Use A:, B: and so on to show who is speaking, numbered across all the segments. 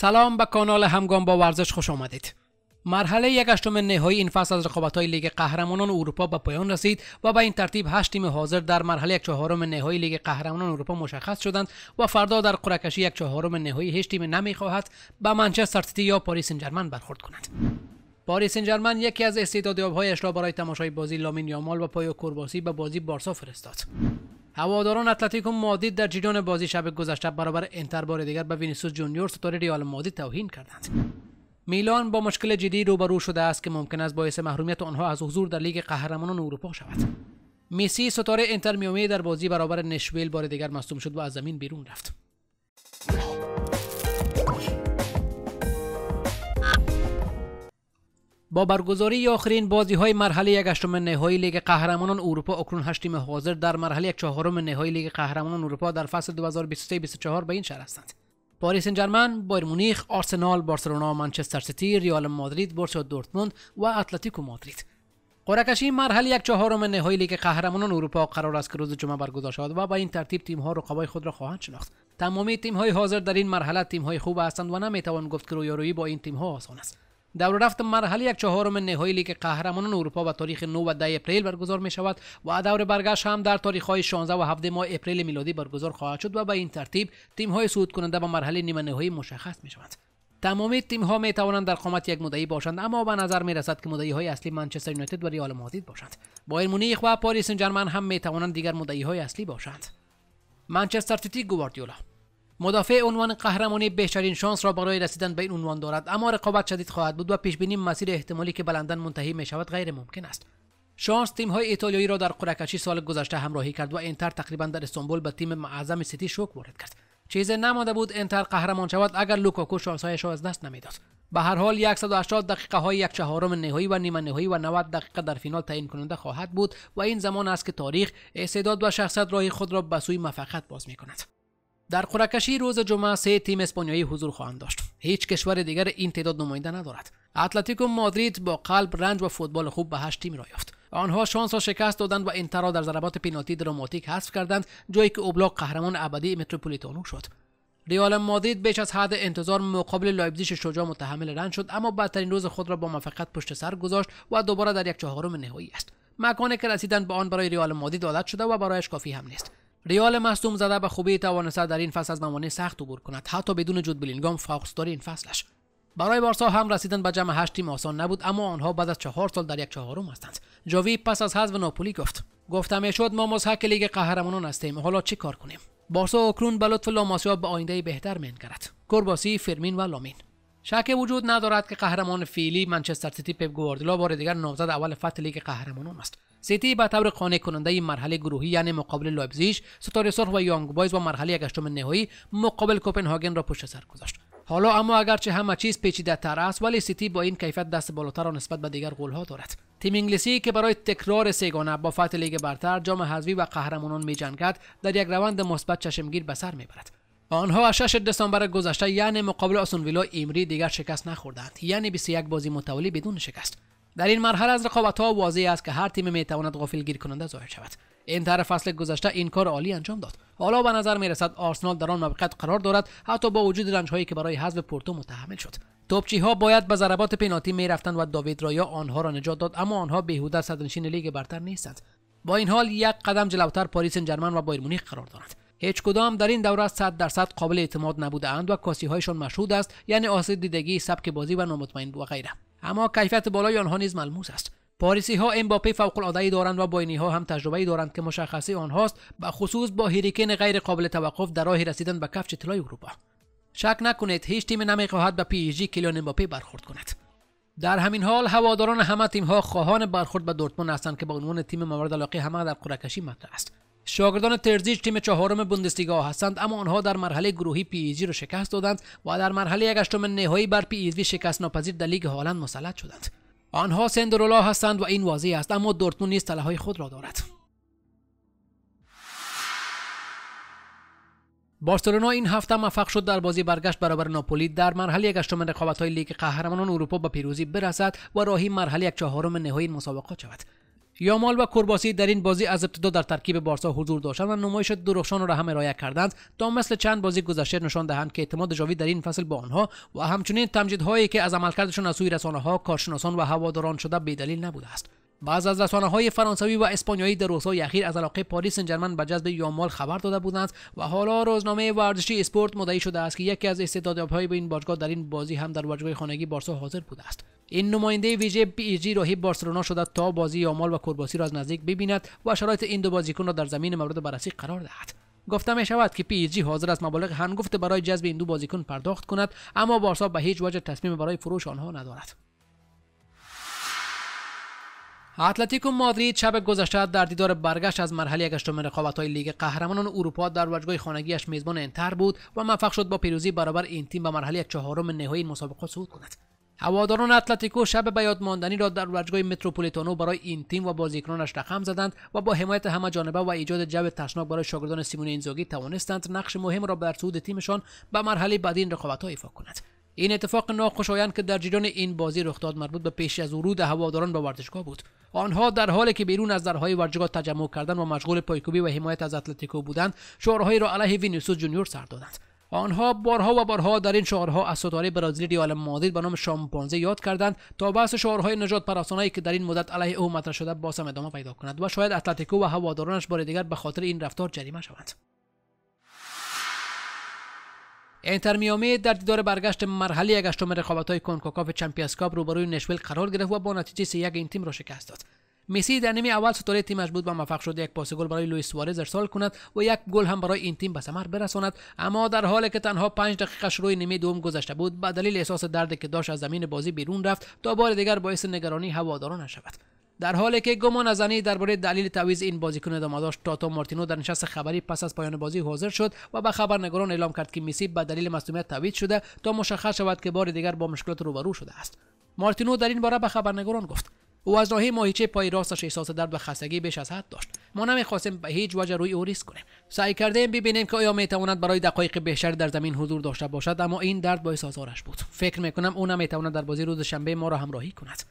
A: سلام به کانال همگام با ورزش خوش آمدید مرحله یک نهایی این فصل از های لیگ قهرمانان اروپا به پایان رسید و به این ترتیب هشت تیم حاضر در مرحله یک چهارم نهایی لیگ قهرمانان اروپا مشخص شدند و فردا در قرعه‌کشی یک چهارم نهایی هیچ تیم نمیخواهد به منچستر سیتی یا پاریس سن برخورد کند پاریس سن یکی از استعدادیاب‌هایش را برای تماشای بازی لامین یامال و پایو کورباسی به بازی بارسا فرستاد. هواداران اتلتیکو مادید در جریان بازی شب گذشته برابر انتر بار دیگر به وینیسوس جونیور ستاره ریال مادید توهین کردند میلان با مشکل جدی روبرو شده است که ممکن است باعث محرومیت آنها از حضور در لیگ قهرمانان اروپا شود میسی ستاره انتر میامی در بازی برابر نشویل بار دیگر مصدوم شد و از زمین بیرون رفت با برگزاری آخرین بازی های مرحله یک هشتم نهایی لیگ قهرمانان اروپا اکنون هشت تیم حاضر در مرحله یک چهارم نهایی لیگ قهرمانان اروپا در فصل 2023-2024 به این شهر هستند پاریس سن بایر مونیخ، آرسنال، بارسلونا، منچستر سیتی، ریال مادرید، بورسیا دورتموند و اتلتیکو مادرید. قرعه‌کشی مرحله یک چهارم نهایی لیگ قهرمانان اروپا قرار است که روز جمعه برگزار شود و با این ترتیب تیم‌ها رقبای خود را خواهند شناخت. تمامی تیم‌های حاضر در این مرحله تیم‌های خوب هستند و نمی‌توان گفت که رویارویی با این تیم‌ها آسان است. دور رفت مرحله یک چهارم نهایی لیگ قهرمانان اروپا و تاریخ 9 و 10 اپریل برگزار می شود و دور برگشت هم در تاریخ های 16 و 17 ماه اپریل میلادی برگزار خواهد شد و به این ترتیب تیم های صعود کننده به مرحله نیمه نهایی مشخص می شوند. تمامی تیم ها می توانند در قامت یک مدعی باشند اما به نظر می رسد که مدعی های اصلی منچستر یونایتد و ریال مادرید باشند. بایر مونیخ و پاریس سن هم می توانند دیگر مدعی های اصلی باشند. منچستر سیتی گواردیولا مدافع عنوان قهرمانی بهترین شانس را برای رسیدن به این عنوان دارد اما رقابت شدید خواهد بود و پیش بینی مسیر احتمالی که بلندن منتهی می شود غیر ممکن است شانس تیم های ایتالیایی را در قرعه سال گذشته همراهی کرد و اینتر تقریبا در استانبول به تیم معظم سیتی شوک وارد کرد چیز نماده بود انتر قهرمان شود اگر لوکاکو هایش را از دست نمیداد به هر حال 180 دقیقه های یک چهارم نهایی و نیمه نهایی و 90 دقیقه در فینال تعیین کننده خواهد بود و این زمان است که تاریخ استعداد و شخصیت راه خود را به سوی موفقیت باز می کند. در قرعه‌کشی روز جمعه سه تیم اسپانیایی حضور خواهند داشت هیچ کشور دیگر این تعداد نماینده ندارد اتلتیکو مادرید با قلب رنج و فوتبال خوب به هشت تیم را یافت آنها شانس را شکست دادند و انتر را در ضربات پنالتی دراماتیک حذف کردند جایی که اوبلاک قهرمان ابدی متروپولیتانو شد ریال مادرید بیش از حد انتظار مقابل لایبزیش شجاع متحمل رنج شد اما بدترین روز خود را با موفقیت پشت سر گذاشت و دوباره در یک چهارم نهایی است مکانی که رسیدن به آن برای ریال مادرید عادت شده و برایش کافی هم نیست ریال مصدوم زده به خوبی توانسته در این فصل از موانع سخت عبور کند حتی بدون جود بلینگام این فصلش برای بارسا هم رسیدن به جمع هشت تیم آسان نبود اما آنها بعد از چهار سال در یک چهارم هستند جاوی پس از و ناپولی گفت می شد ما مزحک لیگ قهرمانان هستیم حالا چی کار کنیم بارسا اکنون به لطف لاماسیا به آینده بهتر کرد. کرباسی فرمین و لامین شک وجود ندارد که قهرمان فعلی منچستر سیتی پپ گواردیولا بار دیگر نامزد اول فت لیگ قهرمانان است سیتی به طور قانع کننده مرحله گروهی یعنی مقابل لایپزیگ ستاره سرخ و یانگ بایز و مرحله هشتم نهایی مقابل کوپنهاگن را پشت سر گذاشت حالا اما اگرچه همه چیز پیچیده تر است ولی سیتی با این کیفیت دست بالاتر را نسبت به دیگر قولها دارد تیم انگلیسی که برای تکرار سگانه با فتح لیگ برتر جام حذوی و قهرمانان میجنگد در یک روند مثبت چشمگیر به سر میبرد آنها از 6 دسامبر گذشته یعنی مقابل ویلا ایمری دیگر شکست نخوردند یعنی 21 بازی متوالی بدون شکست در این مرحله از رقابت ها واضح است که هر تیم می تواند غافل گیر کننده ظاهر شود این طرف فصل گذشته این کار عالی انجام داد حالا به نظر می رسد آرسنال در آن موقعیت قرار دارد حتی با وجود رنج هایی که برای حذف پورتو متحمل شد توپچی ها باید به ضربات پنالتی می رفتند و داوید رایا آنها را نجات داد اما آنها بیهوده صدرنشین لیگ برتر نیستند با این حال یک قدم جلوتر پاریس جرمن و بایر مونیخ قرار دارند هیچ کدام در این دوره 100 درصد قابل اعتماد نبوده اند و کاسی هایشان مشهود است یعنی آسیب دیدگی سبک بازی و نامطمئن و غیره اما کیفیت بالای آنها نیز ملموس است پاریسی ها امباپه فوق العاده دارند و باینی ها هم تجربه دارند که مشخصه آنهاست و خصوص با هریکن غیر قابل توقف در راه رسیدن به کفش طلای اروپا شک نکنید هیچ تیم خواهد به پی جی کلیان امباپه برخورد کند در همین حال هواداران همه تیم ها خواهان برخورد به دورتموند هستند که به عنوان تیم مورد علاقه همه در قرعه‌کشی مطرح است شاگردان ترزیج تیم چهارم بوندسلیگا هستند اما آنها در مرحله گروهی ایزی رو شکست دادند و در مرحله هشتم نهایی بر پیجی شکست ناپذیر در لیگ هلند مسلط شدند آنها سندرولا هستند و این واضح است اما دورتموند نیز تله های خود را دارد بارسلونا این هفته موفق شد در بازی برگشت برابر ناپولی در مرحله رقابت های لیگ قهرمانان اروپا به پیروزی برسد و راهی مرحله یک چهارم نهایی مسابقات شود یامال و کرباسی در این بازی از ابتدا در ترکیب بارسا حضور داشتند و نمایش درخشان را هم ارائه کردند تا مثل چند بازی گذشته نشان دهند که اعتماد جاوی در این فصل با آنها و همچنین تمجیدهایی که از عملکردشان از سوی رسانه ها کارشناسان و هواداران شده بیدلیل نبوده است بعض از رسانه های فرانسوی و اسپانیایی در روزهای اخیر از علاقه پاریس سن به جذب یامال خبر داده بودند و حالا روزنامه ورزشی اسپورت مدعی شده است که یکی از استعدادیابهای به این باشگاه در این بازی هم در باشگاه خانگی بارسا حاضر بوده است این نماینده ویژه جی راهی بارسلونا شده تا بازی آمال و کرباسی را از نزدیک ببیند و شرایط این دو بازیکن را در زمین مورد بررسی قرار دهد گفته می شود که پی جی حاضر است مبالغ هنگفت برای جذب این دو بازیکن پرداخت کند اما بارسا به هیچ وجه تصمیم برای فروش آنها ندارد اتلتیکو مادرید شب گذشته در دیدار برگشت از مرحله هشتم های لیگ قهرمانان اروپا در ورزشگاه خانگیش میزبان انتر بود و موفق شد با پیروزی برابر این تیم به مرحله چهارم نهایی مسابقه صعود کند هواداران اتلتیکو شب به یاد ماندنی را در ورژگاه متروپولیتانو برای این تیم و بازیکنانش رقم زدند و با حمایت همه جانبه و ایجاد جو تشناک برای شاگردان سیمون اینزاگی توانستند نقش مهم را بر صعود تیمشان به مرحله بعدی این رقابت‌ها ایفا کنند این اتفاق ناخوشایند که در جریان این بازی رخ داد مربوط به پیش از ورود هواداران به ورزشگاه بود آنها در حالی که بیرون از درهای ورزشگاه تجمع کردند و مشغول پایکوبی و حمایت از اتلتیکو بودند شعارهایی را علیه وینیسیوس جونیور سر دادند آنها بارها و بارها در این شعارها از ستاره برازیلی ریال مادید به نام شامپانزه یاد کردند تا بحث شعارهای نجات پرستانایی که در این مدت علیه او مطرح شده هم ادامه پیدا کند و شاید اتلتیکو و هوادارانش بار دیگر به خاطر این رفتار جریمه شوند اینتر میامی در دیدار برگشت مرحله هشتم رقابت‌های کنکاکاف چمپیونز کاپ روبروی نشویل قرار گرفت و با نتیجه 3 این تیم را شکست داد میسی در نیمه اول ستاره تیمش بود و موفق شد یک پاس گل برای لوئیس سوارز ارسال کند و یک گل هم برای این تیم به ثمر برساند اما در حالی که تنها پنج دقیقه شروع نیمه دوم گذشته بود به دلیل احساس دردی که داشت از زمین بازی بیرون رفت تا بار دیگر باعث نگرانی هواداران شود در حالی که گمان زنی درباره دلیل تعویض این بازیکن ادامه داشت تاتا مارتینو در نشست خبری پس از پایان بازی حاضر شد و به خبرنگاران اعلام کرد که میسی به دلیل مصونیت تعویض شده تا مشخص شود که بار دیگر با مشکلات روبرو شده است مارتینو در این باره به خبرنگاران گفت او از راه ماهیچه پای راستش احساس درد و خستگی بیش از حد داشت ما نمیخواستیم به هیچ وجه روی او ریسک کنیم سعی کردیم ببینیم که آیا میتواند برای دقایق بهتری در زمین حضور داشته باشد اما این درد باعث آزارش بود فکر میکنم او نمیتواند در بازی روز شنبه ما را همراهی کند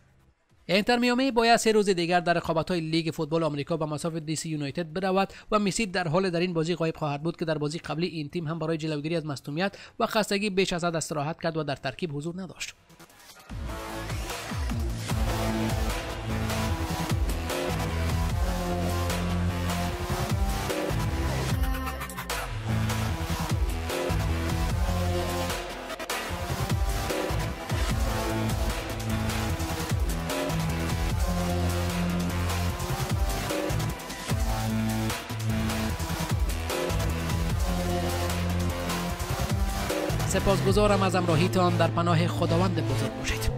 A: اینتر میامی باید سه روز دیگر در های لیگ فوتبال آمریکا به مساف سی یونایتد برود و میسی در حال در این بازی غایب خواهد بود که در بازی قبلی این تیم هم برای جلوگیری از مصونیت و خستگی بیش از حد استراحت کرد و در ترکیب حضور نداشت سپاسگزارم از همراهیتان در پناه خداوند بزرگ باشید